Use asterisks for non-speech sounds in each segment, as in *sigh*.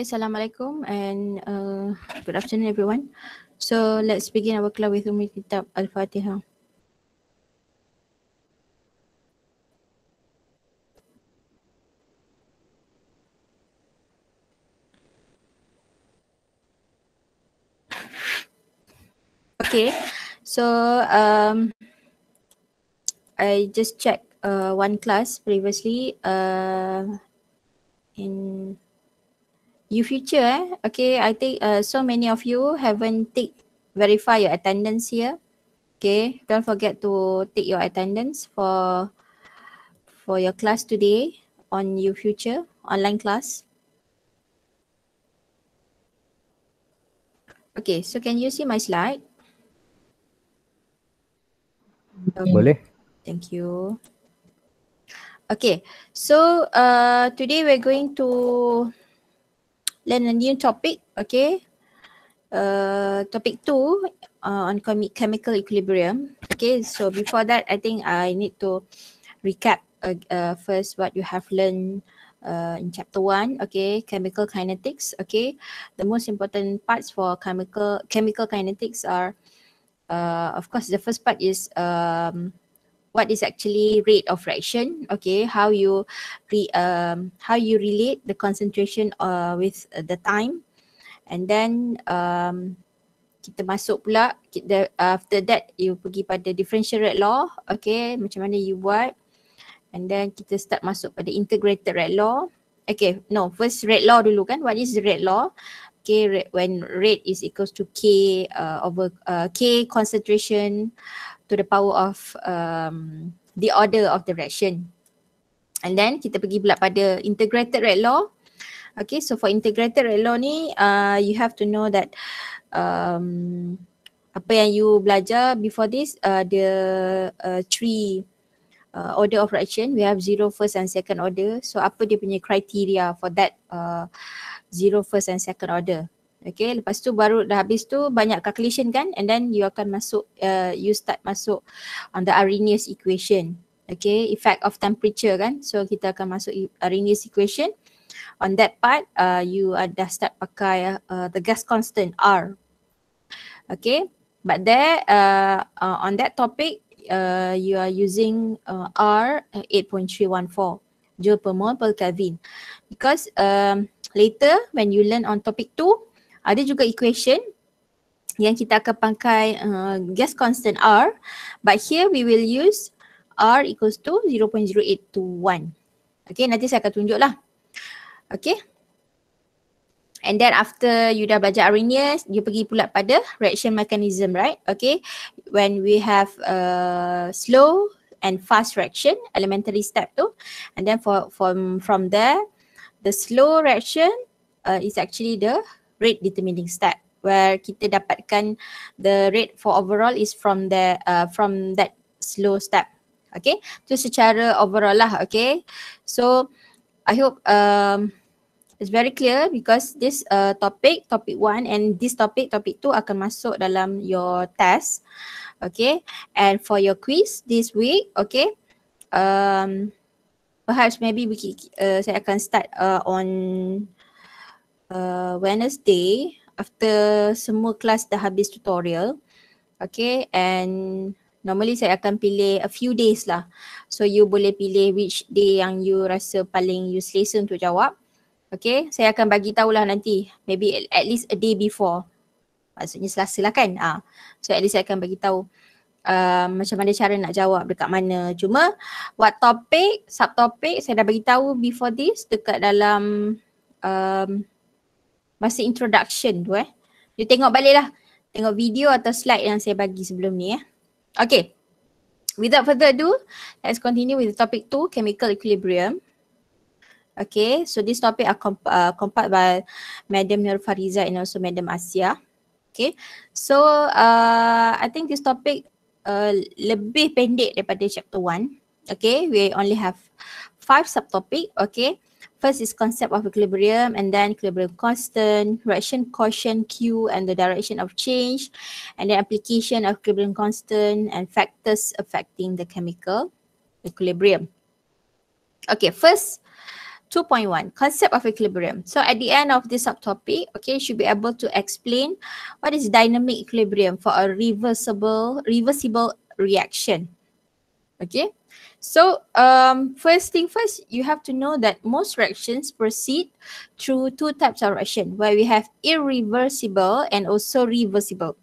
Okay, Assalamualaikum and uh, good afternoon everyone. So let's begin our class with Umi Kitab Al-Fatiha. Okay, so um, I just checked uh, one class previously uh, in you future eh okay i think uh, so many of you haven't take verify your attendance here okay don't forget to take your attendance for for your class today on you future online class okay so can you see my slide okay. boleh thank you okay so uh today we're going to learn a new topic, okay? Uh, topic two uh, on chemi- chemical equilibrium. Okay, so before that, I think I need to recap uh, uh, first what you have learned uh, in chapter one. Okay, chemical kinetics. Okay, the most important parts for chemical chemical kinetics are, uh, of course, the first part is um, what is actually rate of reaction okay how you re, um, how you relate the concentration uh, with uh, the time and then um, kita masuk pula kita, after that you pergi pada differential rate law okay macam mana you buat and then kita start masuk pada integrated rate law okay no first rate law dulu kan what is the rate law okay rate, when rate is equals to k uh, over uh, k concentration to the power of um, the order of the reaction. And then kita pergi pula pada integrated red law. Okay, so for integrated red law ni, uh, you have to know that um, apa yang you belajar before this, uh, the uh, three uh, order of reaction, we have zero, first and second order. So apa dia punya criteria for that uh, zero, first and second order? Okay, lepas tu baru dah habis tu banyak calculation kan and then you akan masuk, uh, you start masuk on the Arrhenius equation. Okay, effect of temperature kan. So kita akan masuk e-, Arrhenius equation. On that part, uh, you are dah start pakai uh, the gas constant R. Okay, but there uh, uh, on that topic, uh, you are using uh, R 8.314 joule per mole per Kelvin. Because um, later when you learn on topic 2, ada juga equation yang kita akan pakai uh, gas constant R but here we will use R equals to 0.0821. Okay nanti saya akan tunjuk lah. Okay And then after you dah belajar Arrhenius, you pergi pula pada reaction mechanism, right? Okay, when we have a uh, slow and fast reaction, elementary step tu. And then for from from there, the slow reaction uh, is actually the rate determining step where kita dapatkan the rate for overall is from the uh, from that slow step okay tu secara overall lah okay so i hope um it's very clear because this uh, topic topic one and this topic topic two akan masuk dalam your test okay and for your quiz this week okay um perhaps maybe we, uh, saya akan start uh, on uh, Wednesday after semua kelas dah habis tutorial. Okay and normally saya akan pilih a few days lah. So you boleh pilih which day yang you rasa paling you selesa untuk jawab. Okay saya akan bagi tahulah nanti maybe at least a day before. Maksudnya selasa lah kan. Ah. So at least saya akan bagi tahu Uh, macam mana cara nak jawab dekat mana. Cuma what topic, subtopic saya dah bagi tahu before this dekat dalam um, masa introduction tu eh. You tengok baliklah. Tengok video atau slide yang saya bagi sebelum ni eh. Okay. Without further ado, let's continue with the topic two, chemical equilibrium. Okay, so this topic are comp- uh, compiled by Madam Nur Fariza and also Madam Asia. Okay, so uh, I think this topic uh, lebih pendek daripada chapter one. Okay, we only have five subtopic. Okay, First is concept of equilibrium and then equilibrium constant, reaction quotient Q and the direction of change, and the application of equilibrium constant and factors affecting the chemical equilibrium. Okay, first 2.1 concept of equilibrium so at the end of this subtopic okay should be able to explain what is dynamic equilibrium for a reversible reversible reaction okay So, um, first thing first, you have to know that most reactions proceed through two types of reaction, where we have irreversible and also reversible.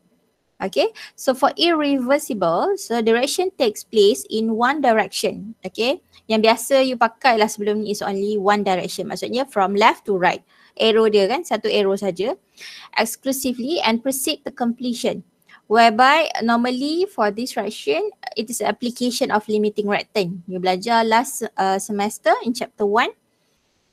Okay, so for irreversible, so the reaction takes place in one direction. Okay, yang biasa you pakai lah sebelum ni is only one direction. Maksudnya from left to right. Arrow dia kan, satu arrow saja. Exclusively and proceed to completion whereby normally for this fraction uh, it is application of limiting rectangle. You belajar last uh, semester in chapter 1.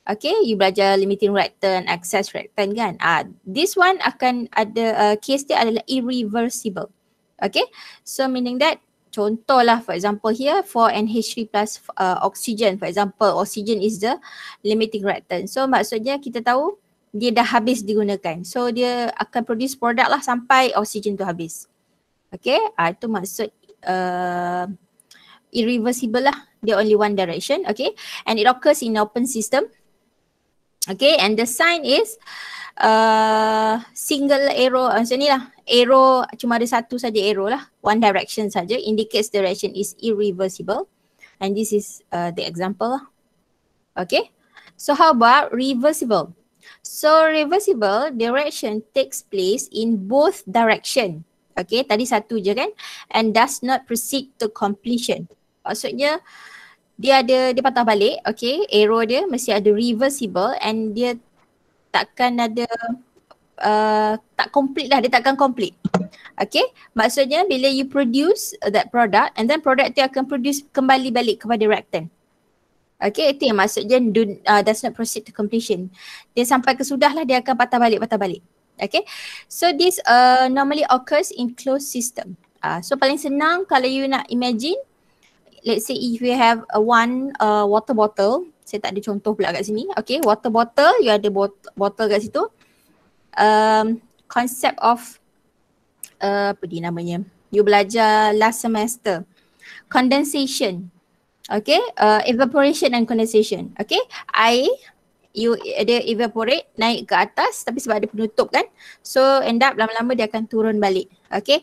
Okay, you belajar limiting rectangle, access rectangle kan. Ah, uh, This one akan ada, uh, case dia adalah irreversible. Okay, so meaning that contohlah for example here for NH3 plus uh, oxygen. For example, oxygen is the limiting rectangle. So maksudnya kita tahu dia dah habis digunakan. So dia akan produce produk lah sampai oksigen tu habis. Okay, ah, itu maksud uh, irreversible lah. Dia only one direction. Okay, and it occurs in open system. Okay, and the sign is uh, single arrow, ah, macam ni lah. Arrow, cuma ada satu saja arrow lah. One direction saja indicates direction is irreversible. And this is uh, the example lah. Okay, so how about reversible? So reversible direction takes place in both direction. Okay, tadi satu je kan? And does not proceed to completion. Maksudnya dia ada, dia patah balik. Okay, arrow dia mesti ada reversible and dia takkan ada uh, tak complete lah, dia takkan complete. Okay, maksudnya bila you produce that product and then product tu akan produce kembali balik kepada reactant. Okay, itu yang maksud do, uh, does not proceed to completion. Dia sampai kesudah lah dia akan patah balik, patah balik. Okay, so this uh, normally occurs in closed system. Uh, so paling senang kalau you nak imagine, let's say if you have a one uh, water bottle, saya tak ada contoh pula kat sini. Okay, water bottle, you ada bot- bottle kat situ. Um, concept of, uh, apa dia namanya? You belajar last semester. Condensation. Okay, uh, evaporation and condensation. Okay, air you dia evaporate naik ke atas tapi sebab ada penutup kan. So end up lama-lama dia akan turun balik. Okay,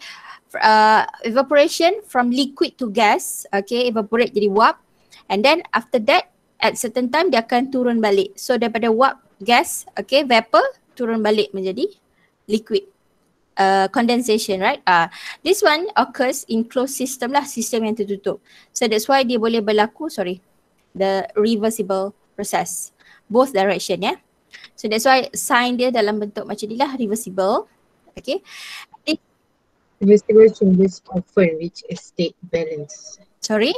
uh, evaporation from liquid to gas. Okay, evaporate jadi wap. And then after that at certain time dia akan turun balik. So daripada wap gas, okay, vapor turun balik menjadi liquid. Uh, condensation right uh, this one occurs in closed system lah sistem yang tertutup so that's why dia boleh berlaku sorry the reversible process both direction yeah? so that's why sign dia dalam bentuk macam ni lah reversible okay reversible changes often which is state balance sorry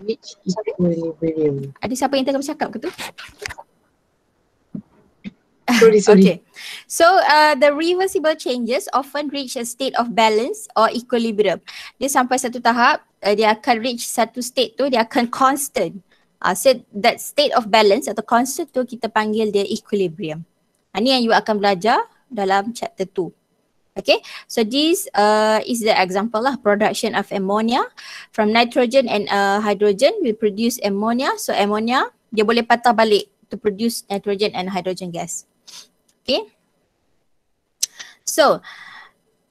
which equilibrium ada siapa yang tengah bercakap ke tu sorry, *laughs* sorry. Okay. So uh, the reversible changes often reach a state of balance or equilibrium. Dia sampai satu tahap, uh, dia akan reach satu state tu, dia akan constant. Uh, so that state of balance atau constant tu kita panggil dia equilibrium. Ini ah, uh, yang you akan belajar dalam chapter tu. Okay, so this uh, is the example lah production of ammonia from nitrogen and uh, hydrogen will produce ammonia. So ammonia dia boleh patah balik to produce nitrogen and hydrogen gas. Okay. So,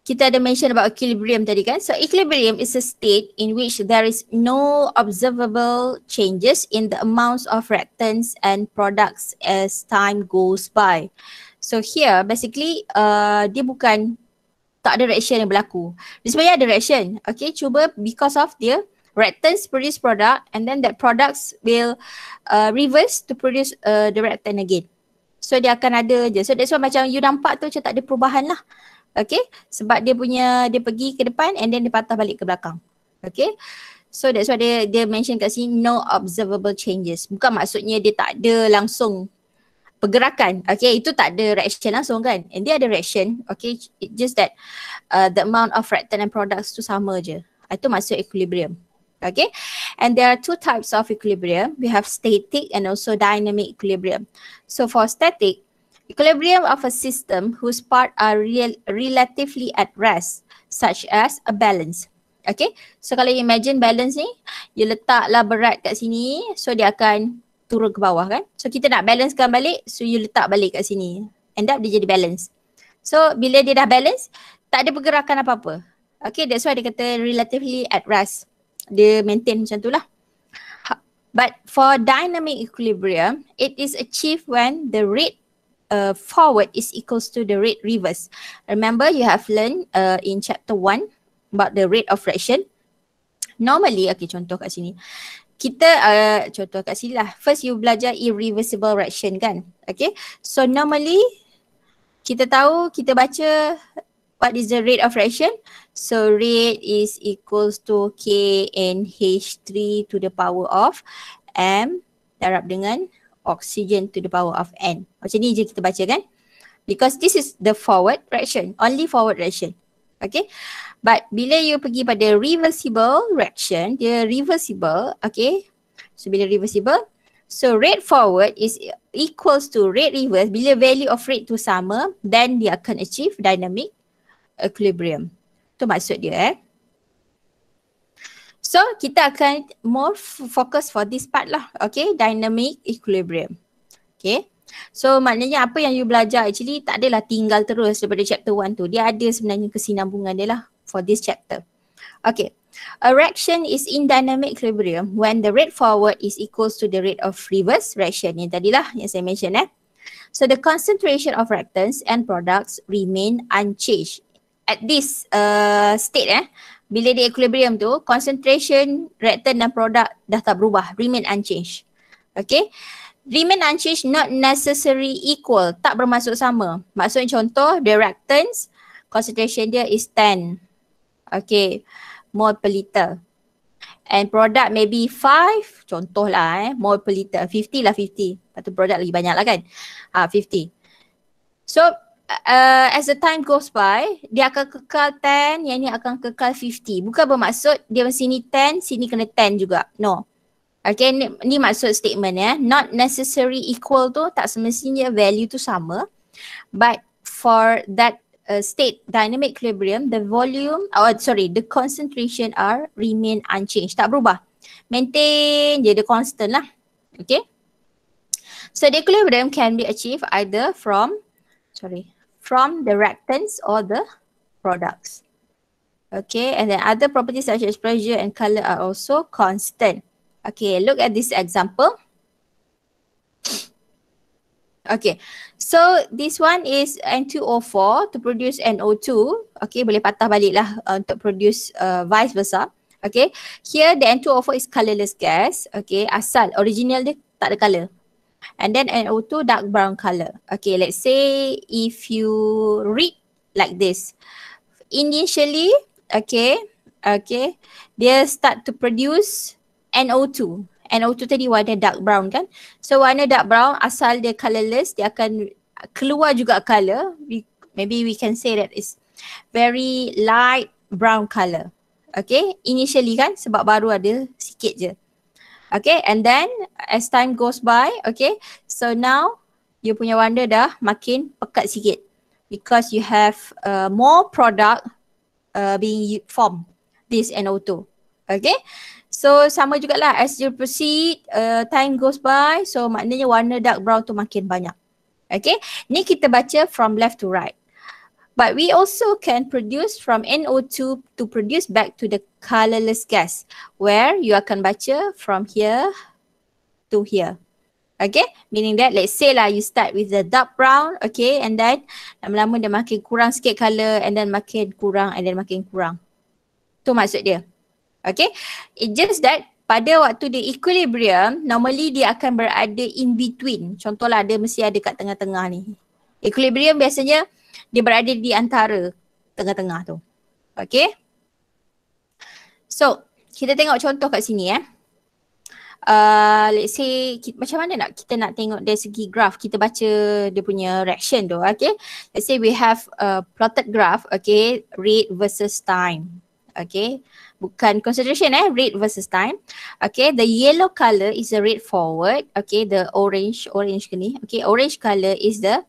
kita ada mention about equilibrium tadi kan. So, equilibrium is a state in which there is no observable changes in the amounts of reactants and products as time goes by. So, here basically uh, dia bukan tak ada reaction yang berlaku. Dia sebenarnya ada reaction. Okay, cuba because of dia reactants produce product and then that products will uh, reverse to produce uh, the reactant again. So dia akan ada je. So that's why macam you nampak tu macam tak ada perubahan lah. Okay. Sebab dia punya, dia pergi ke depan and then dia patah balik ke belakang. Okay. So that's why dia, dia mention kat sini no observable changes. Bukan maksudnya dia tak ada langsung pergerakan. Okay. Itu tak ada reaction langsung kan. And dia ada reaction. Okay. It just that uh, the amount of fractal and products tu sama je. Ah, itu maksud equilibrium okay and there are two types of equilibrium we have static and also dynamic equilibrium so for static equilibrium of a system whose part are real relatively at rest such as a balance okay so kalau you imagine balance ni you letaklah berat kat sini so dia akan turun ke bawah kan so kita nak balancekan balik so you letak balik kat sini end up dia jadi balance so bila dia dah balance tak ada pergerakan apa-apa okay that's why dia kata relatively at rest dia maintain macam tu lah. Ha, but for dynamic equilibrium, it is achieved when the rate Uh, forward is equals to the rate reverse. Remember you have learned uh, in chapter 1 about the rate of fraction. Normally, okay contoh kat sini. Kita uh, contoh kat sini lah. First you belajar irreversible fraction kan. Okay. So normally kita tahu kita baca what is the rate of reaction? So rate is equals to k H 3 to the power of M darab dengan oxygen to the power of N. Macam ni je kita baca kan? Because this is the forward reaction, only forward reaction. Okay. But bila you pergi pada reversible reaction, dia reversible, okay. So bila reversible, so rate forward is equals to rate reverse. Bila value of rate tu sama, then dia akan achieve dynamic equilibrium. Itu maksud dia eh. So kita akan more focus for this part lah. Okay, dynamic equilibrium. Okay. So maknanya apa yang you belajar actually tak adalah tinggal terus daripada chapter 1 tu. Dia ada sebenarnya kesinambungan dia lah for this chapter. Okay. A reaction is in dynamic equilibrium when the rate forward is equals to the rate of reverse reaction. Yang tadilah yang saya mention eh. So the concentration of reactants and products remain unchanged at this uh, state eh bila di equilibrium tu concentration reactant dan produk dah tak berubah remain unchanged okay remain unchanged not necessary equal tak bermaksud sama maksud contoh the reactants concentration dia is 10 okay mole per liter and product maybe 5 contohlah eh mole per liter 50 lah 50 lepas produk product lagi banyak lah kan ah uh, 50 so uh, as the time goes by, dia akan kekal 10, yang ni akan kekal 50. Bukan bermaksud dia sini 10, sini kena 10 juga. No. Okay, ni, ni maksud statement ya. Eh. Not necessary equal tu, tak semestinya value tu sama. But for that uh, state dynamic equilibrium, the volume, oh, sorry, the concentration are remain unchanged. Tak berubah. Maintain je, dia constant lah. Okay. So the equilibrium can be achieved either from, sorry, from the reactants or the products. Okay, and then other properties such as pressure and color are also constant. Okay, look at this example. *sniffs* Okay, so this one is N2O4 to produce NO2. Okay, boleh patah balik lah uh, untuk produce uh, vice versa. Okay, here the N2O4 is colourless gas. Okay, asal original dia tak ada colour and then NO2 dark brown colour. Okay, let's say if you read like this. Initially, okay, okay, they start to produce NO2. NO2 tadi warna dark brown kan? So warna dark brown asal dia colourless, dia akan keluar juga colour. We, maybe we can say that is very light brown colour. Okay, initially kan sebab baru ada sikit je. Okay and then as time goes by okay so now you punya warna dah makin pekat sikit because you have uh, more product uh, being formed this NO2 okay so sama jugalah as you proceed uh, time goes by so maknanya warna dark brown tu makin banyak okay ni kita baca from left to right but we also can produce from NO2 to produce back to the colourless gas where you akan baca from here to here. Okay, meaning that let's say lah you start with the dark brown, okay, and then lama-lama dia makin kurang sikit colour, and then makin kurang and then makin kurang. Tu maksud dia. Okay, it just that pada waktu dia equilibrium, normally dia akan berada in between. Contohlah dia mesti ada kat tengah-tengah ni. Equilibrium biasanya dia berada di antara tengah-tengah tu. Okay. So, kita tengok contoh kat sini eh. Uh, let's say kita, macam mana nak kita nak tengok dari segi graf kita baca dia punya reaction tu okay let's say we have a plotted graph okay rate versus time okay bukan concentration eh rate versus time okay the yellow color is the rate forward okay the orange orange ni okay orange color is the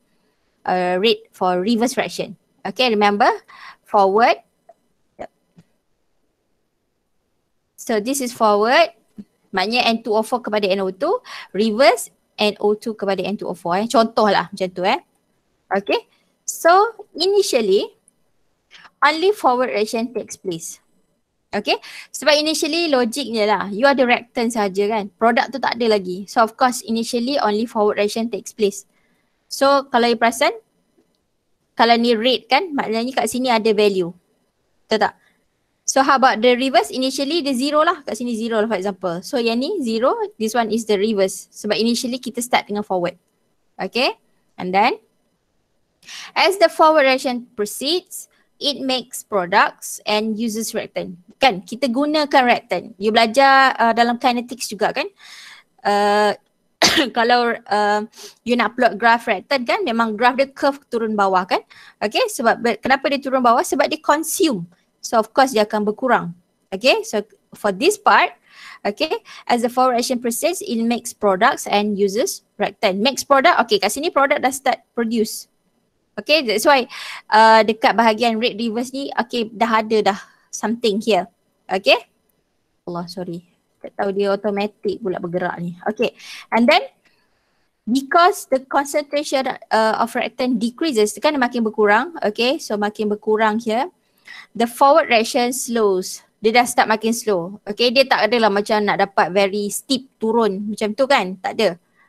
a rate for reverse fraction. Okay, remember forward. So this is forward. Maknanya N2O4 kepada NO2. Reverse NO2 kepada N2O4. Eh. Contohlah macam tu. Eh. Okay. So initially, only forward reaction takes place. Okay. Sebab initially logiknya lah. You are the reactant saja kan. Product tu tak ada lagi. So of course initially only forward reaction takes place. So kalau you perasan kalau ni rate kan maknanya kat sini ada value. Betul tak? So how about the reverse? Initially the zero lah. Kat sini zero lah for example. So yang ni zero, this one is the reverse. Sebab initially kita start dengan forward. Okay? And then as the forward reaction proceeds, it makes products and uses reactant. Kan? Kita gunakan reactant. You belajar uh, dalam kinetics juga kan? Uh, *coughs* kalau uh, you nak plot graph rectan kan memang graph dia curve turun bawah kan okay sebab kenapa dia turun bawah sebab dia consume so of course dia akan berkurang okay so for this part okay as the forward action proceeds it makes products and uses rectan makes product okay kat sini product dah start produce okay that's why uh, dekat bahagian red reverse ni okay dah ada dah something here okay Allah sorry tak tahu dia automatic pula bergerak ni. Okay. And then because the concentration uh, of reactant decreases kan makin berkurang. Okay. So makin berkurang here. The forward reaction slows. Dia dah start makin slow. Okay. Dia tak ada lah macam nak dapat very steep turun. Macam tu kan. Tak ada.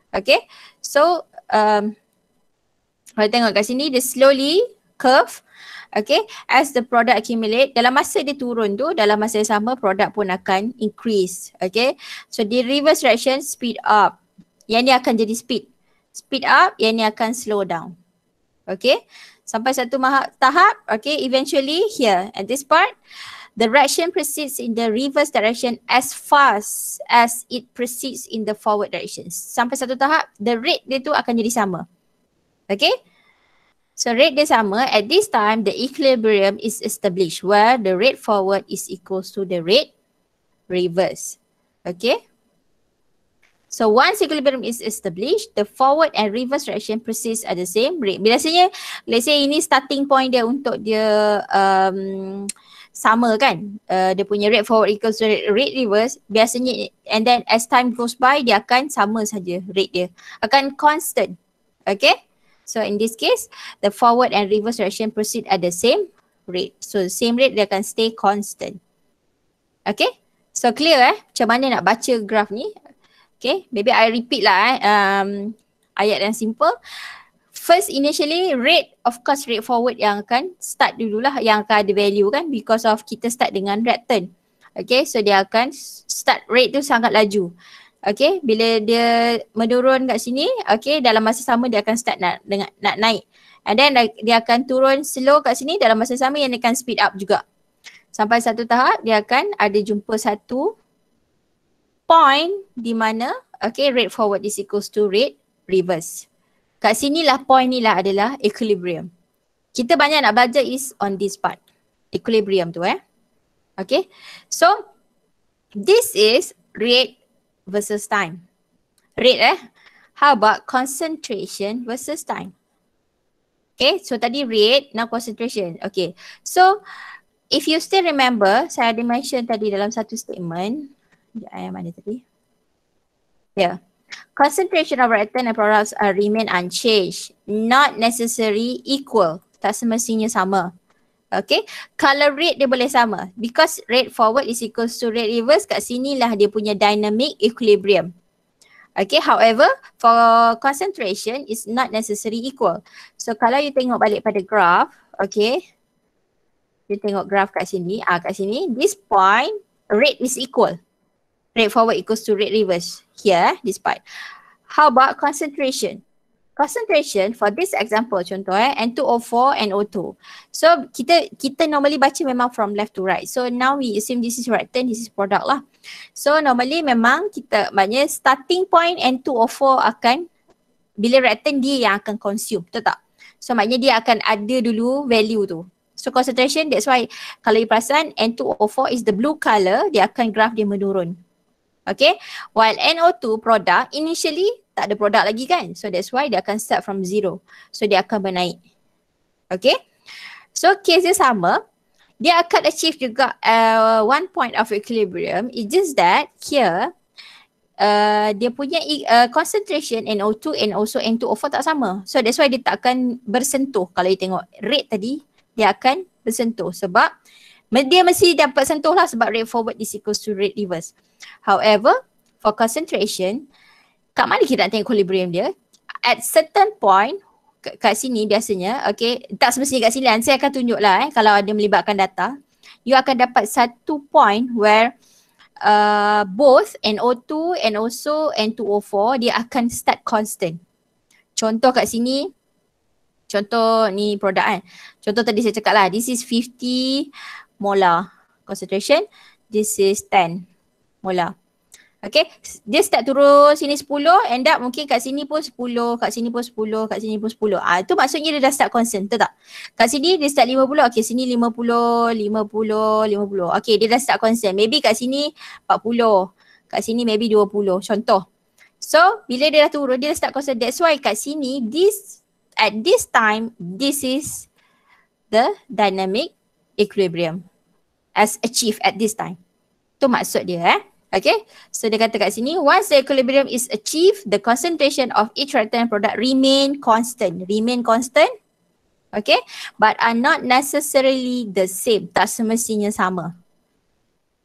Okay. So um, kalau tengok kat sini dia slowly curve. Okay, as the product accumulate, dalam masa dia turun tu, dalam masa yang sama produk pun akan increase. Okay, so the reverse reaction speed up. Yang ni akan jadi speed. Speed up, yang ni akan slow down. Okay, sampai satu tahap, okay, eventually here at this part, the reaction proceeds in the reverse direction as fast as it proceeds in the forward direction. Sampai satu tahap, the rate dia tu akan jadi sama. Okay, So rate dia sama. At this time, the equilibrium is established where the rate forward is equals to the rate reverse. Okay. So once equilibrium is established, the forward and reverse reaction persist at the same rate. Biasanya, let's say ini starting point dia untuk dia um, sama kan. Uh, dia punya rate forward equals to rate reverse. Biasanya, and then as time goes by, dia akan sama saja rate dia. Akan constant. Okay. So in this case, the forward and reverse reaction proceed at the same rate. So the same rate they can stay constant. Okay? So clear eh? Macam mana nak baca graf ni? Okay, maybe I repeat lah eh. Um, ayat yang simple. First initially rate of course rate forward yang akan start dululah yang akan ada value kan because of kita start dengan red turn. Okay, so dia akan start rate tu sangat laju. Okay bila dia menurun kat sini okay dalam masa sama dia akan start nak, dengan, nak naik And then dia akan turun slow kat sini dalam masa sama yang dia akan speed up juga Sampai satu tahap dia akan ada jumpa satu point di mana okay rate forward is equals to rate reverse Kat lah point ni lah adalah equilibrium Kita banyak nak belajar is on this part equilibrium tu eh Okay so this is rate versus time. Rate eh. How about concentration versus time? Okay, so tadi rate, now concentration. Okay, so if you still remember, saya ada mention tadi dalam satu statement. Sekejap, eh, ayam mana tadi? Yeah. Concentration of reactant and products are uh, remain unchanged. Not necessary equal. Tak semestinya sama. Okay, color rate dia boleh sama because rate forward is equal to rate reverse kat sini lah dia punya dynamic equilibrium. Okay, however for concentration is not necessary equal. So kalau you tengok balik pada graph, okay. You tengok graph kat sini, ah kat sini, this point rate is equal. Rate forward equals to rate reverse here, eh, this part. How about concentration? concentration for this example contoh eh N2O4 4 and o 2 So kita kita normally baca memang from left to right. So now we assume this is reactant, this is product lah. So normally memang kita maknanya starting point N2O4 akan bila reactant dia yang akan consume, betul tak? So maknanya dia akan ada dulu value tu. So concentration that's why kalau you perasan N2O4 is the blue color, dia akan graph dia menurun. Okay, while NO2 product initially tak ada product lagi kan. So that's why dia akan start from zero. So dia akan menaik. Okay, so case dia sama. Dia akan achieve juga uh, one point of equilibrium. It's just that here, uh, dia punya uh, concentration NO2 and also N2O4 tak sama. So that's why dia tak akan bersentuh. Kalau you tengok rate tadi, dia akan bersentuh sebab dia mesti dapat sentuh lah sebab rate forward is equal to rate reverse. However, for concentration, kat mana kita nak tengok equilibrium dia? At certain point, kat sini biasanya, okay, tak semestinya kat sini Saya lah. akan tunjuk lah eh, kalau ada melibatkan data. You akan dapat satu point where uh, both NO2 and also N2O4, dia akan start constant. Contoh kat sini, contoh ni produk kan. Contoh tadi saya cakap lah, this is 50 molar concentration, this is 10 mula. Okay, dia start turun sini 10, end up mungkin kat sini pun 10, kat sini pun 10, kat sini pun 10. Ah, tu maksudnya dia dah start concern, betul tak? Kat sini dia start 50, okay sini 50, 50, 50. Okay, dia dah start concern. Maybe kat sini 40, kat sini maybe 20, contoh. So, bila dia dah turun, dia dah start concern. That's why kat sini, this at this time, this is the dynamic equilibrium as achieved at this time. Tu maksud dia eh. Okay. So dia kata kat sini, once the equilibrium is achieved, the concentration of each reactant product remain constant. Remain constant. Okay. But are not necessarily the same. Tak semestinya sama.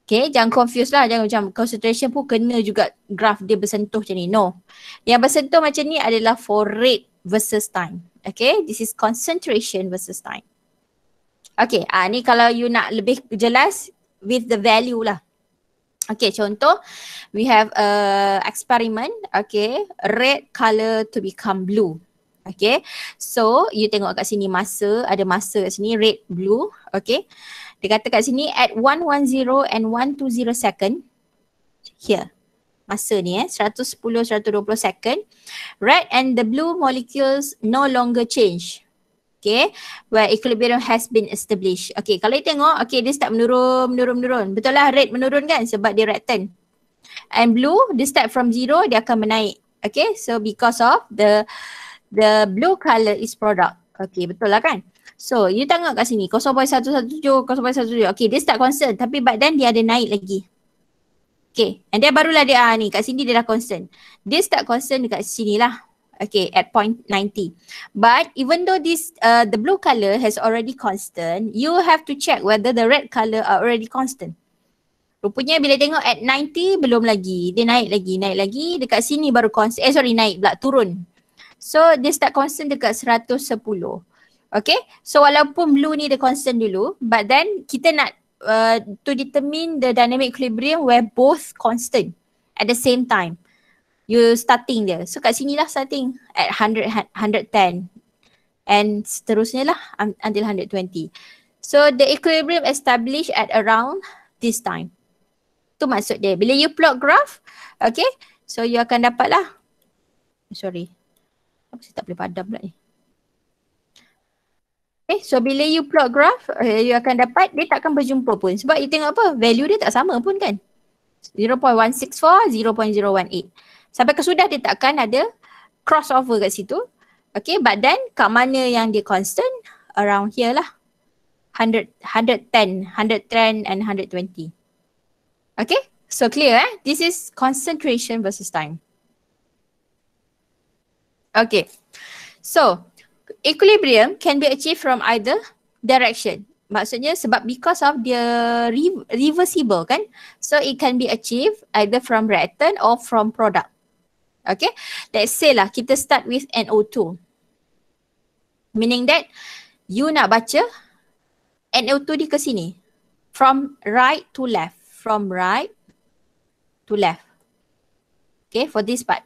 Okay, jangan confuse lah. Jangan macam concentration pun kena juga graf dia bersentuh macam ni. No. Yang bersentuh macam ni adalah for rate versus time. Okay, this is concentration versus time. Okay, ah, ni kalau you nak lebih jelas with the value lah. Okay, contoh we have a experiment. Okay, red color to become blue. Okay, so you tengok kat sini masa, ada masa kat sini red, blue. Okay, dia kata kat sini at 110 and 120 second. Here, masa ni eh, 110, 120 second. Red and the blue molecules no longer change okay, where equilibrium has been established. Okay, kalau you tengok, okay, dia start menurun, menurun, menurun. Betul lah, red menurun kan sebab dia rectangle. And blue, dia start from zero, dia akan menaik. Okay, so because of the the blue color is product. Okay, betul lah kan? So, you tengok kat sini, 0.117, 0.117. Okay, dia start concern tapi but then dia ada naik lagi. Okay, and dia barulah dia ah, ni, kat sini dia dah concern. Dia start concern dekat sini lah okay at point 90 but even though this uh, the blue color has already constant you have to check whether the red color are already constant rupanya bila tengok at 90 belum lagi dia naik lagi naik lagi dekat sini baru constant eh sorry naik pula turun so dia start constant dekat 110 Okay, so walaupun blue ni the constant dulu but then kita nak uh, to determine the dynamic equilibrium where both constant at the same time you starting dia. So kat sini lah starting at 100, 110 and seterusnya lah until 120. So the equilibrium established at around this time. Tu maksud dia. Bila you plot graph, okay, so you akan dapat lah. Sorry. Apa saya tak boleh padam pula ni. Okay, so bila you plot graph, uh, you akan dapat dia tak akan berjumpa pun. Sebab you tengok apa, value dia tak sama pun kan. 0.164, 0.018 sampai kesudah dia takkan ada crossover kat situ. Okay but then kat mana yang dia constant? Around here lah. 100, 110, 110 and 120. Okay so clear eh. This is concentration versus time. Okay so equilibrium can be achieved from either direction. Maksudnya sebab because of the re- reversible kan. So it can be achieved either from reactant or from product. Okay, let's say lah kita start with NO2. Meaning that you nak baca NO2 di ke sini. From right to left. From right to left. Okay, for this part.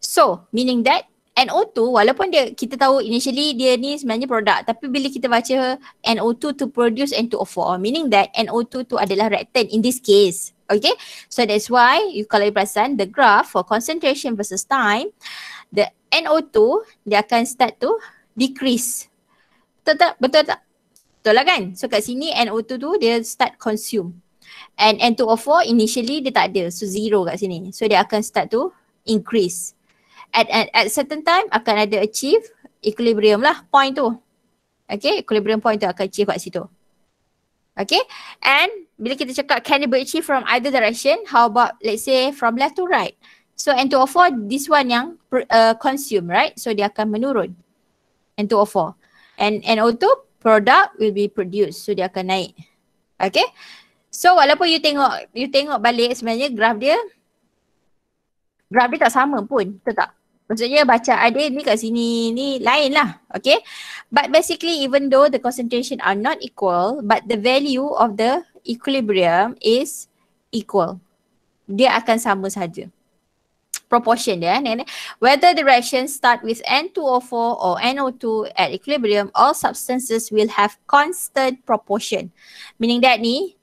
So, meaning that NO2 walaupun dia kita tahu initially dia ni sebenarnya produk tapi bila kita baca NO2 to produce N2O4 meaning that NO2 tu adalah reactant in this case. Okay, so that's why you kalau you perasan the graph for concentration versus time, the NO2 dia akan start to decrease. Betul tak? Betul tak? Betul lah kan? So kat sini NO2 tu dia start consume. And N2O4 initially dia tak ada. So zero kat sini. So dia akan start to increase. At, at, at certain time akan ada achieve equilibrium lah point tu. Okay, equilibrium point tu akan achieve kat situ. Okay and bila kita cakap can it be achieved from either direction how about let's say from left to right. So N204 this one yang uh, consume right so dia akan menurun N204 and NO2 product will be produced so dia akan naik. Okay so walaupun you tengok you tengok balik sebenarnya graf dia graf dia tak sama pun betul tak? Maksudnya bacaan dia ni kat sini ni lain lah. Okay. But basically even though the concentration are not equal but the value of the equilibrium is equal. Dia akan sama saja. Proportion dia. Eh? Whether the reaction start with N2O4 or NO2 at equilibrium, all substances will have constant proportion. Meaning that ni,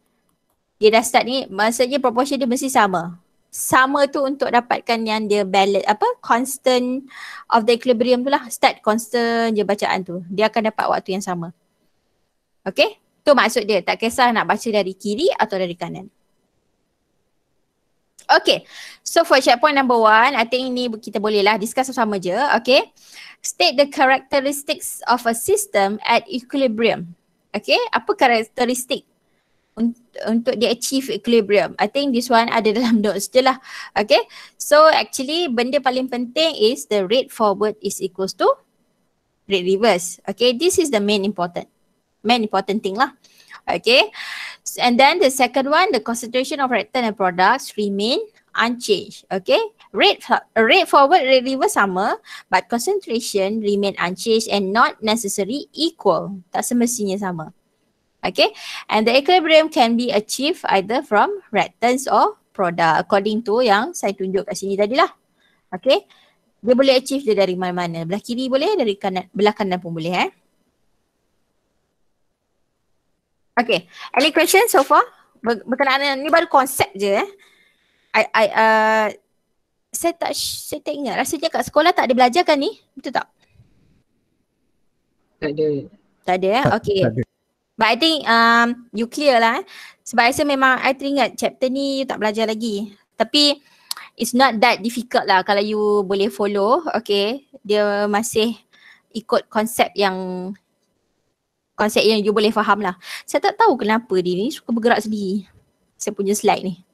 dia dah start ni, maksudnya proportion dia mesti sama sama tu untuk dapatkan yang dia balance apa constant of the equilibrium tu lah start constant je bacaan tu dia akan dapat waktu yang sama okay tu maksud dia tak kisah nak baca dari kiri atau dari kanan okay so for checkpoint number one I think ni kita boleh lah discuss sama je okay state the characteristics of a system at equilibrium okay apa karakteristik untuk dia achieve equilibrium. I think this one ada *laughs* dalam notes je lah. Okay. So actually benda paling penting is the rate forward is equals to rate reverse. Okay. This is the main important. Main important thing lah. Okay. And then the second one, the concentration of reactant and products remain unchanged. Okay. Rate, rate forward, rate reverse sama but concentration remain unchanged and not necessary equal. Tak semestinya sama. Okay, and the equilibrium can be achieved either from reactants or product according to yang saya tunjuk kat sini tadi lah. Okay, dia boleh achieve dia dari mana-mana. Belah kiri boleh, dari kanan, belah kanan pun boleh eh. Okay, any questions so far? Ber- berkenaan ni baru konsep je eh. I, I, uh, saya tak, saya tak ingat. Rasanya kat sekolah tak ada belajar kan ni? Betul tak? Tak ada. Tak ada eh? Okay. Tak ada. But I think um, you clear lah. Eh. Sebab saya memang I teringat chapter ni you tak belajar lagi. Tapi it's not that difficult lah kalau you boleh follow. Okay. Dia masih ikut konsep yang konsep yang you boleh faham lah. Saya tak tahu kenapa dia ni suka bergerak sendiri. Saya punya slide ni.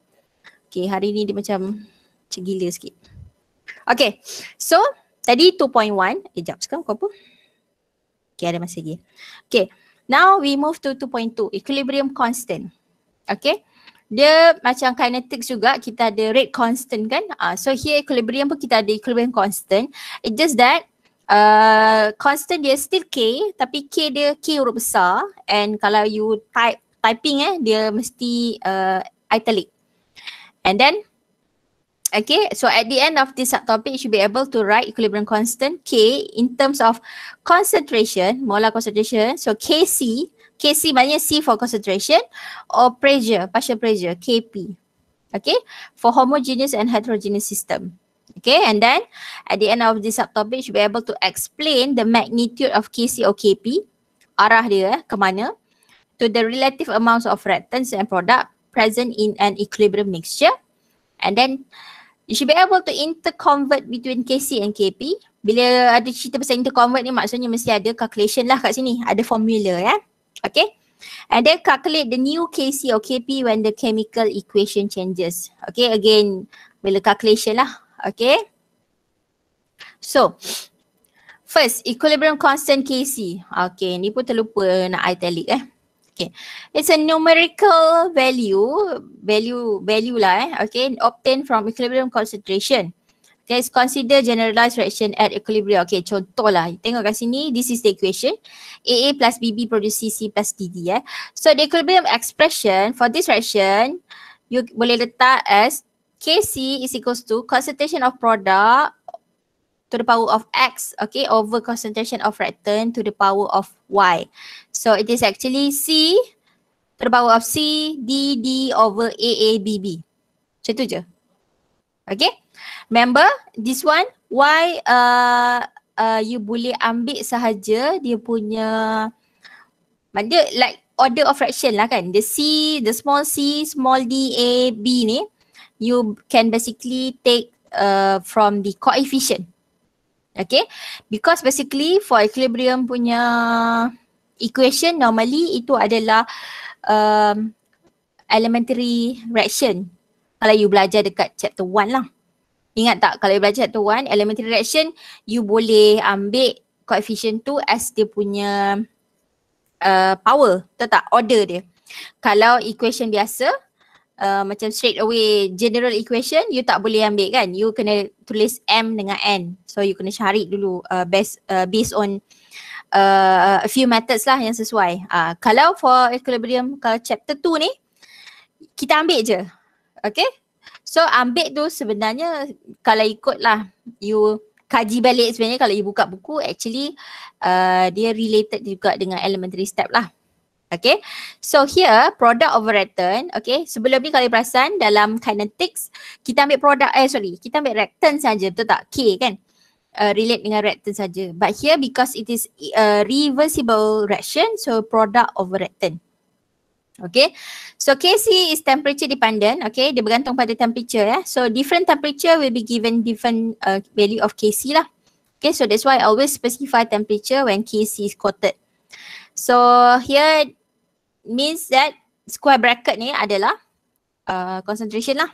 Okay hari ni dia macam cegila sikit. Okay. So tadi 2.1. Eh jap sekarang kau apa? Okay ada masa lagi. Okay. Now we move to 2.2, equilibrium constant. Okay. Dia macam kinetik juga kita ada rate constant kan. Uh, so here equilibrium pun kita ada equilibrium constant. It just that uh, constant dia still K tapi K dia K huruf besar and kalau you type typing eh dia mesti uh, italic. And then Okay, so at the end of this subtopic, you should be able to write equilibrium constant K in terms of concentration, molar concentration. So Kc, Kc maknanya C for concentration or pressure, partial pressure, Kp. Okay, for homogeneous and heterogeneous system. Okay, and then at the end of this subtopic, you should be able to explain the magnitude of Kc or Kp, arah dia eh, ke mana, to the relative amounts of reactants and product present in an equilibrium mixture. And then you should be able to interconvert between KC and KP. Bila ada cerita pasal interconvert ni maksudnya mesti ada calculation lah kat sini. Ada formula ya. Eh? Okay. And then calculate the new KC or KP when the chemical equation changes. Okay again bila calculation lah. Okay. So first equilibrium constant KC. Okay ni pun terlupa nak italic eh. Okay. It's a numerical value, value, value lah eh. Okay. Obtained from equilibrium concentration. Okay. It's consider generalized reaction at equilibrium. Okay. Contoh lah. Tengok kat sini. This is the equation. AA plus BB produce CC plus DD eh. So the equilibrium expression for this reaction, you boleh letak as KC is equals to concentration of product to the power of X, okay, over concentration of reactant to the power of Y. So it is actually C to the power of C D D over A A B B. Macam tu je. Okay. Remember this one why uh, uh, you boleh ambil sahaja dia punya dia like order of fraction lah kan. The C, the small C, small D, A, B ni you can basically take uh, from the coefficient. Okay. Because basically for equilibrium punya equation normally itu adalah um, elementary reaction kalau you belajar dekat chapter 1 lah. Ingat tak kalau you belajar chapter 1 elementary reaction you boleh ambil coefficient tu as dia punya uh, power. Tahu tak order dia. Kalau equation biasa Uh, macam straight away general equation you tak boleh ambil kan you kena tulis m dengan n so you kena cari dulu uh, best uh, based on uh, uh, a few methods lah yang sesuai. Uh, kalau for equilibrium kalau chapter 2 ni kita ambil je. Okay. So ambil tu sebenarnya kalau ikut lah you kaji balik sebenarnya kalau you buka buku actually uh, dia related juga dengan elementary step lah. Okay. So here product over return. Okay. Sebelum ni kalau you perasan dalam kinetics kita ambil product eh sorry kita ambil return saja betul tak? K kan? Uh, relate dengan reactant saja. But here because it is a uh, reversible reaction, so product of a reactant. Okay, so Kc is temperature dependent. Okay, dia bergantung pada temperature. Eh. So different temperature will be given different uh, value of Kc lah. Okay, so that's why I always specify temperature when Kc is quoted. So here means that square bracket ni adalah uh, concentration lah.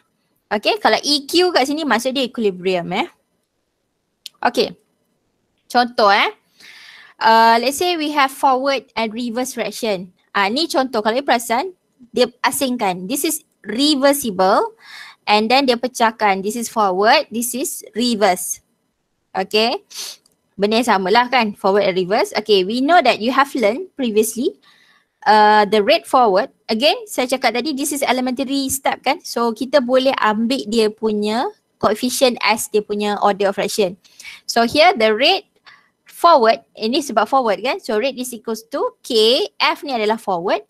Okay, kalau EQ kat sini maksud dia equilibrium eh. Okay. Contoh eh. Uh, let's say we have forward and reverse reaction. Uh, ni contoh kalau you perasan, dia asingkan. This is reversible and then dia pecahkan. This is forward, this is reverse. Okay. Benda yang samalah kan, forward and reverse. Okay, we know that you have learned previously uh, the rate forward. Again, saya cakap tadi this is elementary step kan. So kita boleh ambil dia punya coefficient as dia punya order of fraction. So here the rate forward, ini sebab forward kan. So rate is equals to K, F ni adalah forward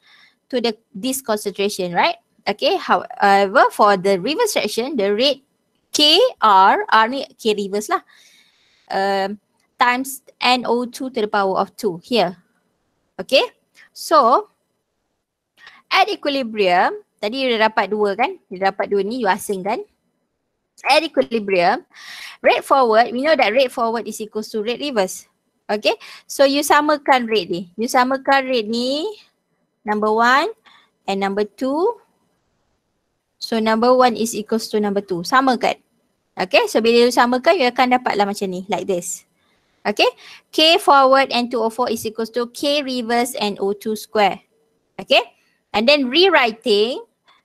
to the this concentration, right? Okay, however for the reverse fraction, the rate K R, R ni K reverse lah. Um, times NO2 to the power of 2 here. Okay, so at equilibrium, tadi you dapat dua kan? You dapat dua ni, you asing kan? at equilibrium, rate forward, we know that rate forward is equal to rate reverse. Okay, so you samakan rate ni. You samakan rate ni number one and number two. So number one is equal to number two. Sama kan? Okay, so bila you samakan, you akan dapatlah macam ni, like this. Okay, K forward and 204 is equal to K reverse and O2 square. Okay, and then rewriting,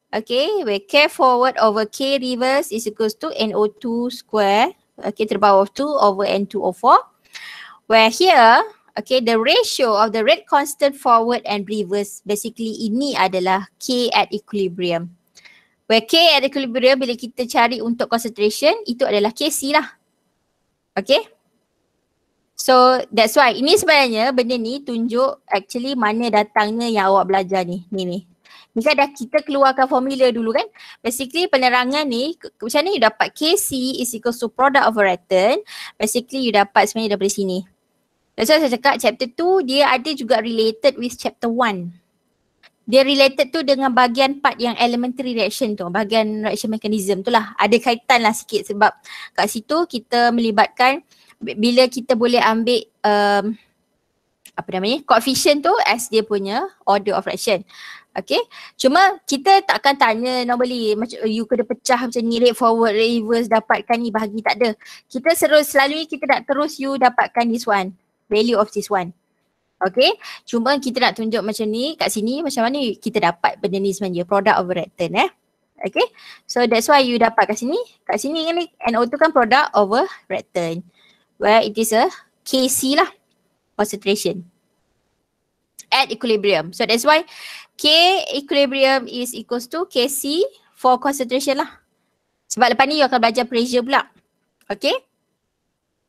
Okay, where K forward over K reverse is equals to NO2 square. Okay, to the power of 2 over N2O4. Where here, okay, the ratio of the rate constant forward and reverse basically ini adalah K at equilibrium. Where K at equilibrium bila kita cari untuk concentration, itu adalah KC lah. Okay. So that's why ini sebenarnya benda ni tunjuk actually mana datangnya yang awak belajar ni. Ni ni. Misal dah kita keluarkan formula dulu kan. Basically penerangan ni macam ni you dapat KC is equal to product of a return. Basically you dapat sebenarnya daripada sini. That's why saya cakap chapter 2 dia ada juga related with chapter 1. Dia related tu dengan bahagian part yang elementary reaction tu. Bahagian reaction mechanism tu lah. Ada kaitan lah sikit sebab kat situ kita melibatkan bila kita boleh ambil um, apa namanya, coefficient tu as dia punya order of reaction. Okay. Cuma kita tak akan tanya normally macam oh, you kena pecah macam ni rate forward, rate reverse dapatkan ni bahagi tak ada. Kita terus selalu kita nak terus you dapatkan this one. Value of this one. Okay. Cuma kita nak tunjuk macam ni kat sini macam mana kita dapat benda ni sebenarnya. Product over return eh. Okay. So that's why you dapat kat sini. Kat sini ni NO2 kan product over return. Where it is a KC lah. Concentration at equilibrium. So that's why K equilibrium is equals to KC for concentration lah. Sebab lepas ni you akan belajar pressure pula. Okay.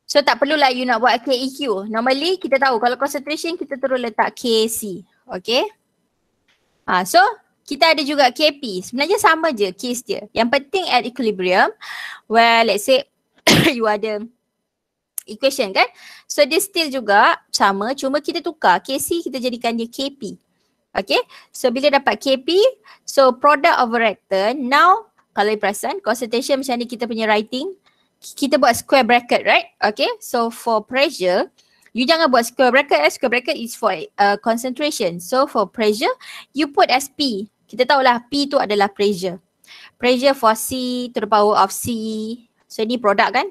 So tak perlulah you nak buat KEQ. Normally kita tahu kalau concentration kita terus letak KC. Okay. Ha, so kita ada juga KP. Sebenarnya sama je case dia. Yang penting at equilibrium. Well let's say *coughs* you ada equation kan. So dia still juga sama cuma kita tukar KC kita jadikan dia KP. Okay, so bila dapat KP, so product of a rector, now kalau perasan, concentration macam ni kita punya writing, kita buat square bracket, right? Okay, so for pressure, you jangan buat square bracket, eh? square bracket is for uh, concentration. So for pressure, you put as P. Kita tahulah P tu adalah pressure. Pressure for C to the power of C. So ini product kan?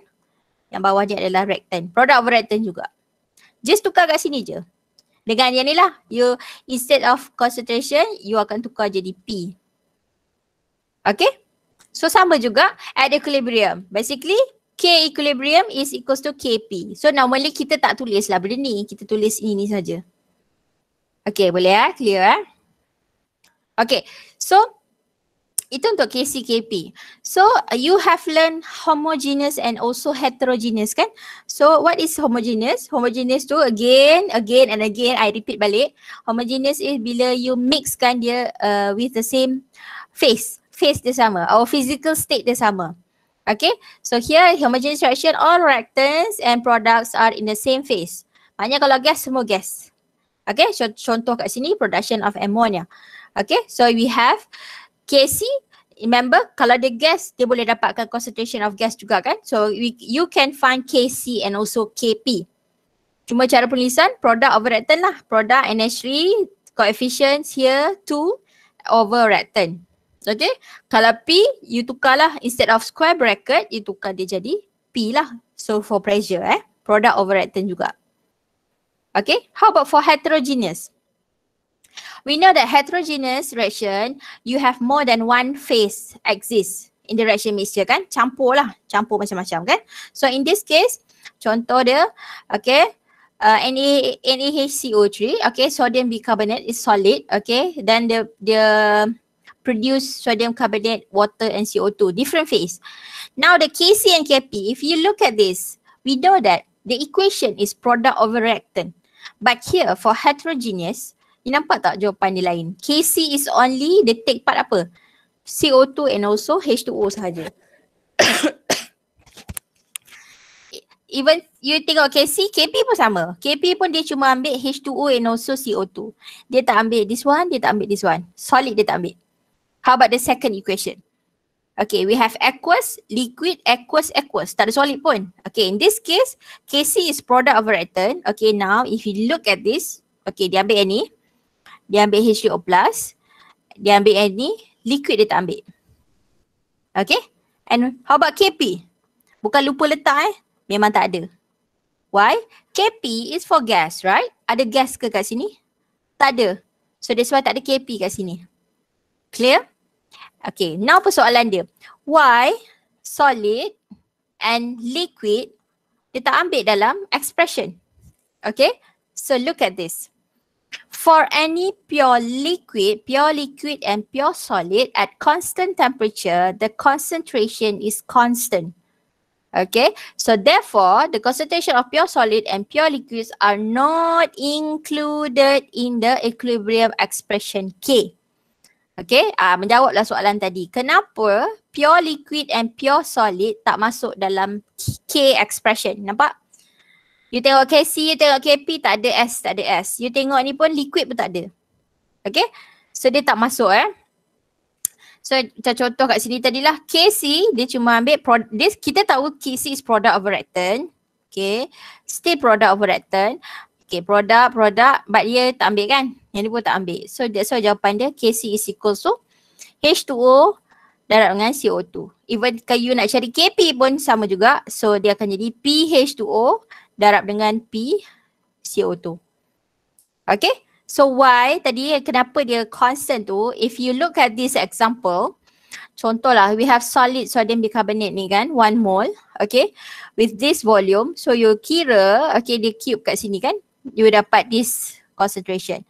Yang bawah ni adalah rectan. Product of rectan juga. Just tukar kat sini je. Dengan yang ni lah, you instead of concentration, you akan tukar jadi P. Okay? So sama juga at equilibrium. Basically, K equilibrium is equals to KP. So normally kita tak tulis lah benda ni. Kita tulis ini ni saja. Okay boleh ya? Eh? Clear ya? Eh? Okay. So itu untuk KCKP. So uh, you have learned homogeneous and also heterogeneous kan? So what is homogeneous? Homogeneous tu again, again and again I repeat balik. Homogeneous is bila you mix kan dia uh, with the same face. Face dia sama. Our physical state dia sama. Okay, so here homogeneous reaction all reactants and products are in the same phase. Maknanya kalau gas semua gas. Okay, contoh kat sini production of ammonia. Okay, so we have KC remember kalau dia gas dia boleh dapatkan concentration of gas juga kan so we, you can find KC and also KP cuma cara penulisan product over reactant lah product NH3 coefficients here 2 over reactant okay kalau P you tukarlah instead of square bracket you tukar dia jadi P lah so for pressure eh product over reactant juga okay how about for heterogeneous we know that heterogeneous reaction, you have more than one phase exist in the reaction mixture kan? Campur lah, campur macam-macam kan? So in this case, contoh dia, okay, uh, NaHCO3, okay, sodium bicarbonate is solid, okay, then the the produce sodium carbonate, water and CO2, different phase. Now the Kc and Kp, if you look at this, we know that the equation is product over reactant. But here for heterogeneous, You nampak tak jawapan dia lain? KC is only the take part apa? CO2 and also H2O sahaja. *coughs* Even you tengok KC, KP pun sama. KP pun dia cuma ambil H2O and also CO2. Dia tak ambil this one, dia tak ambil this one. Solid dia tak ambil. How about the second equation? Okay, we have aqueous, liquid, aqueous, aqueous. Tak ada solid pun. Okay, in this case, KC is product of a reactant. Okay, now if you look at this, okay, dia ambil yang ni dia ambil H2O plus, dia ambil air ni, liquid dia tak ambil. Okay? And how about KP? Bukan lupa letak eh. Memang tak ada. Why? KP is for gas, right? Ada gas ke kat sini? Tak ada. So that's why tak ada KP kat sini. Clear? Okay, now persoalan dia. Why solid and liquid dia tak ambil dalam expression? Okay, so look at this. For any pure liquid, pure liquid and pure solid at constant temperature, the concentration is constant. Okay, so therefore, the concentration of pure solid and pure liquids are not included in the equilibrium expression K. Okay, uh, menjawablah soalan tadi. Kenapa pure liquid and pure solid tak masuk dalam K expression? Nampak? You tengok KC, you tengok KP tak ada S, tak ada S. You tengok ni pun liquid pun tak ada. Okay? So dia tak masuk eh. So macam contoh kat sini tadi lah KC dia cuma ambil pro- this, kita tahu KC is product of a Okay. Still product of a Okay product, product but dia tak ambil kan? Yang ni pun tak ambil. So that's why jawapan dia KC is equal to H2O darab dengan CO2. Even kalau you nak cari KP pun sama juga. So dia akan jadi PH2O darab dengan P CO2. Okay. So why tadi kenapa dia constant tu? If you look at this example, contohlah we have solid sodium bicarbonate ni kan, one mole. Okay. With this volume. So you kira, okay dia cube kat sini kan. You dapat this concentration.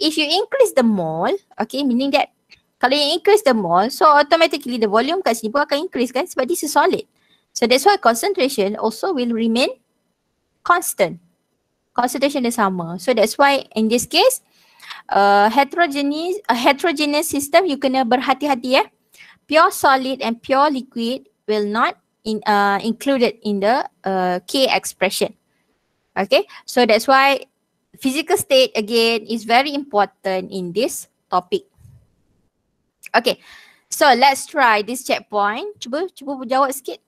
If you increase the mole, okay meaning that kalau you increase the mole, so automatically the volume kat sini pun akan increase kan sebab this is solid. So that's why concentration also will remain constant. Concentration dia sama. So that's why in this case, uh, heterogeneous, a heterogeneous system, you kena berhati-hati ya. Eh? Pure solid and pure liquid will not in uh, included in the uh, K expression. Okay, so that's why physical state again is very important in this topic. Okay, so let's try this checkpoint. Cuba, cuba jawab sikit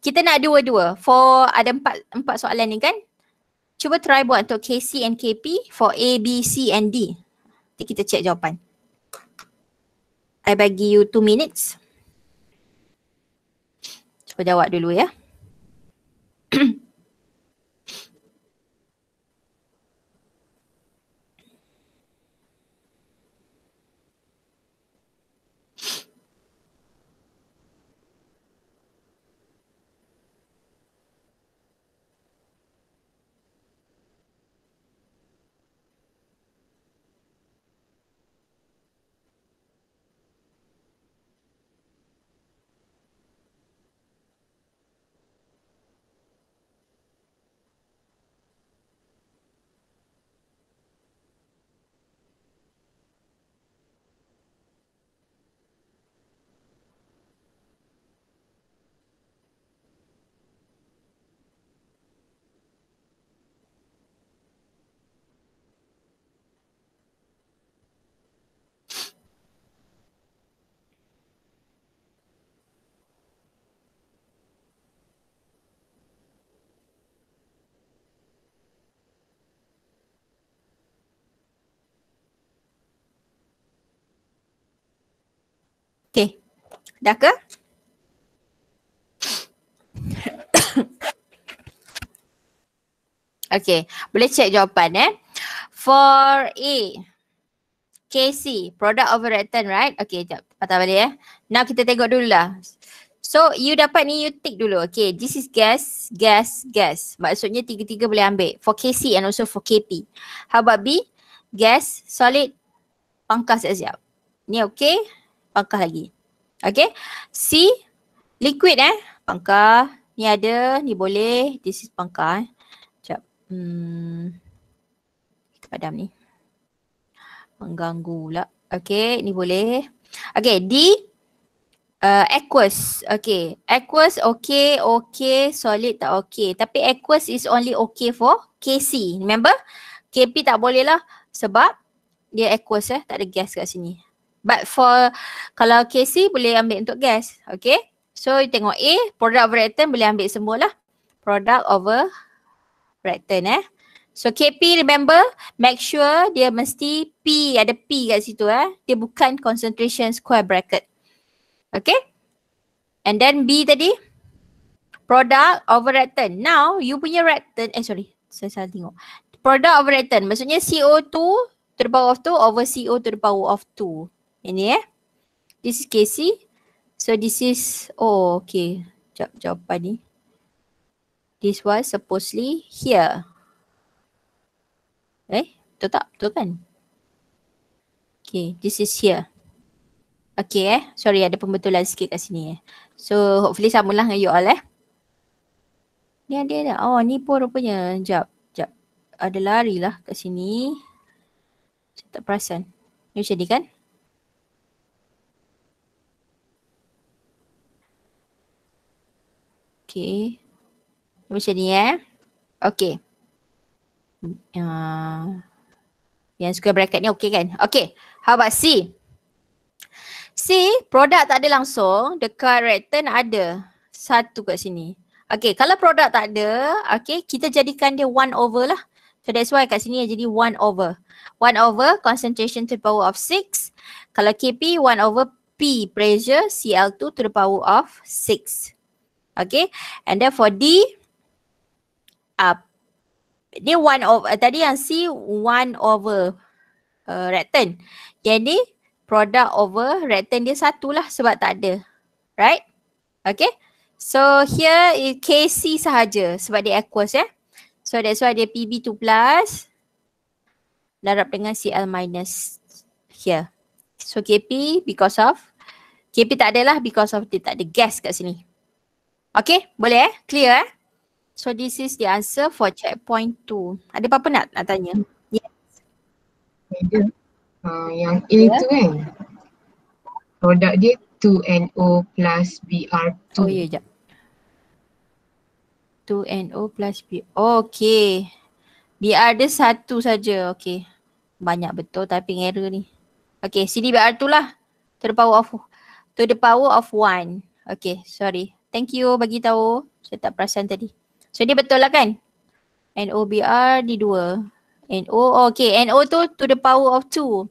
kita nak dua-dua. For ada empat empat soalan ni kan? Cuba try buat untuk KC and KP for A, B, C and D. Nanti kita check jawapan. I bagi you two minutes. Cuba jawab dulu ya. *clears throat* Dah ke? *coughs* okay, boleh check jawapan eh. For A, KC, product over return, right? Okay, sekejap. Patah balik eh. Now kita tengok dulu lah. So, you dapat ni, you take dulu. Okay, this is gas, gas, gas. Maksudnya tiga-tiga boleh ambil. For KC and also for KP. How about B? Gas, solid, pangkas siap-siap. Eh, ni okay, pangkas lagi. Okay. C, liquid eh. Pangkar. Ni ada, ni boleh. This is pangkar eh. Sekejap. Hmm. padam ni. Mengganggu pula. Okay, ni boleh. Okay, D. Uh, aqueous. Okay. Aqueous okay, okay. Solid tak okay. Tapi aqueous is only okay for KC. Remember? KP tak boleh lah sebab dia aqueous eh. Tak ada gas kat sini. But for kalau KC boleh ambil untuk gas. Okay. So you tengok A, product over reactant boleh ambil semua lah. Product over reactant eh. So KP remember, make sure dia mesti P, ada P kat situ eh. Dia bukan concentration square bracket. Okay. And then B tadi, product over reactant. Now you punya reactant, eh sorry, saya salah tengok. Product over reactant, maksudnya CO2 to the power of 2 over CO to the power of 2. Ini eh. This is KC. So this is, oh okay. Jawab jawapan ni. This was supposedly here. Eh, betul tak? Betul kan? Okay, this is here. Okay eh. Sorry ada pembetulan sikit kat sini eh. So hopefully samalah dengan you all eh. Ni ada ada. Oh ni pun rupanya. Sekejap. Sekejap. Ada lari lah kat sini. Saya tak perasan. Ni macam ni kan? Okay. Macam ni eh. Okay. Hmm, uh, yang suka bracket ni okay kan? Okay. How about C? C, produk tak ada langsung. Dekat return ada. Satu kat sini. Okay, kalau produk tak ada, okay, kita jadikan dia one over lah. So that's why kat sini jadi one over. One over, concentration to the power of six. Kalau KP, one over P, pressure, CL2 to the power of six. Okay. And then for D, uh, ni one over uh, tadi yang C one over uh, rectan. Yang ni product over rectan dia satu lah sebab tak ada. Right? Okay. So here is KC sahaja sebab dia aqueous ya. Yeah? So that's why dia PB2 plus darab dengan Cl minus here. So KP because of KP tak adalah because of dia tak ada gas kat sini. Okay boleh eh? Clear eh? So this is the answer for checkpoint 2. Ada apa-apa nak, nak tanya? Yes. Ada. Uh, yang A yeah. tu kan. Eh? Produk dia 2NO plus BR2. Oh ya yeah, jap. 2NO plus B. Oh, okay. BR dia satu saja. Okay. Banyak betul tapi error ni. Okay sini BR tu lah. To the power of to the power of one. Okay sorry. Thank you bagi tahu. Saya tak perasan tadi. So dia betul lah kan? NOBR di dua. NO, oh, okay. NO tu to the power of two.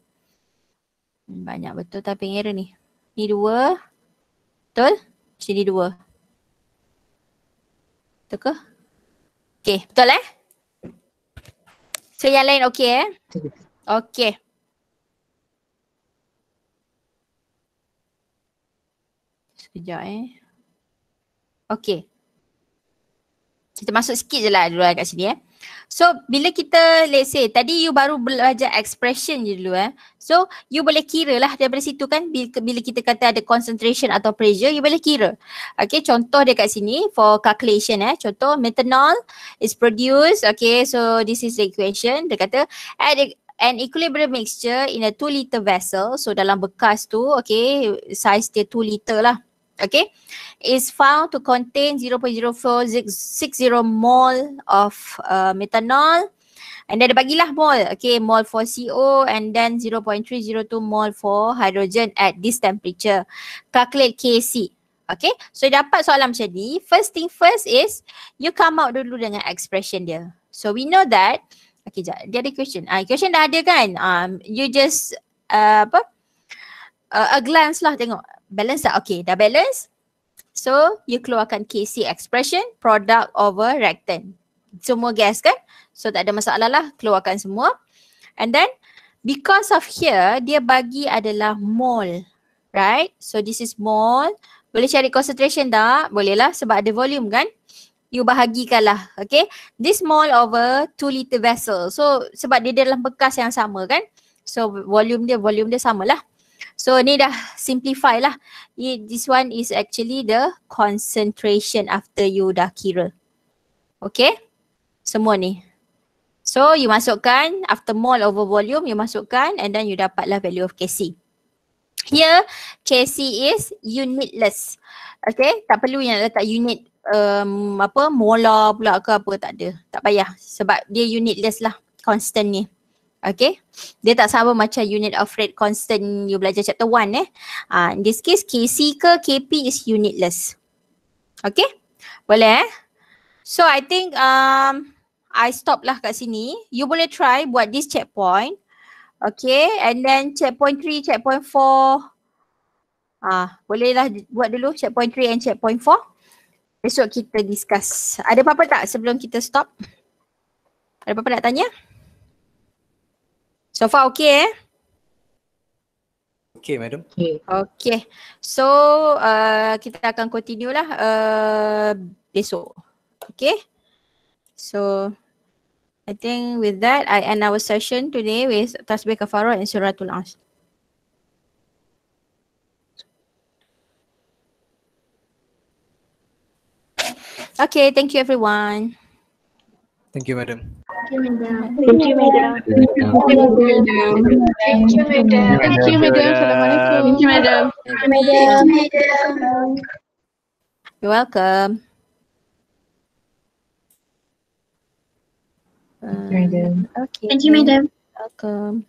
Hmm, banyak betul tapi error ni. Ni dua. Betul? Sini dua. Betul ke? Okay, betul eh? So yang lain okay eh? Okay. Sekejap eh. Okay. Kita masuk sikit je lah dulu lah kat sini eh. So bila kita let's say tadi you baru belajar expression je dulu eh. So you boleh kira lah daripada situ kan bila kita kata ada concentration atau pressure you boleh kira. Okay contoh dia kat sini for calculation eh. Contoh methanol is produced. Okay so this is the equation. Dia kata at the, an equilibrium mixture in a 2 liter vessel. So dalam bekas tu okay size dia 2 liter lah okay is found to contain 0.0460 mole of uh, methanol and then dia bagilah mole okay mole for CO and then 0.302 mole for hydrogen at this temperature calculate KC okay so dapat soalan macam ni first thing first is you come out dulu dengan expression dia so we know that okay jap dia ada question ah uh, question dah ada kan um you just uh, apa uh, a glance lah tengok balance tak? Okay, dah balance. So, you keluarkan KC expression product over rectan. Semua gas kan? So, tak ada masalah lah. Keluarkan semua. And then, because of here, dia bagi adalah mole. Right? So, this is mole. Boleh cari concentration tak? Boleh lah sebab ada volume kan? You bahagikan lah. Okay? This mole over 2 liter vessel. So, sebab dia dalam bekas yang sama kan? So, volume dia, volume dia samalah. So ni dah simplify lah. This one is actually the concentration after you dah kira. Okay? Semua ni. So you masukkan after mole over volume, you masukkan and then you dapatlah value of Kc. Here, Kc is unitless. Okay? Tak perlu yang letak unit um, apa, molar pula ke apa, tak ada. Tak payah. Sebab dia unitless lah, constant ni. Okay. Dia tak sama macam unit of rate constant you belajar chapter 1 eh. Uh, in this case KC ke KP is unitless. Okay. Boleh eh. So I think um, I stop lah kat sini. You boleh try buat this checkpoint. Okay. And then checkpoint 3, checkpoint 4. Ah, uh, bolehlah buat dulu checkpoint 3 and checkpoint 4. Besok kita discuss. Ada apa-apa tak sebelum kita stop? Ada apa-apa nak Tanya. So far okay eh? Okay madam. Okay. So uh, kita akan continue lah uh, besok. Okay. So I think with that I end our session today with Tasbih Kafarah and Suratul Asr. Okay, thank you everyone. Thank you, madam. Thank you, madam. Thank you, madam. Thank you, madam. Thank you, madam. Thank you, madam. Thank you, madam. Thank you, madam. You're welcome. Thank you, madam. Okay. Thank you, madam. Welcome.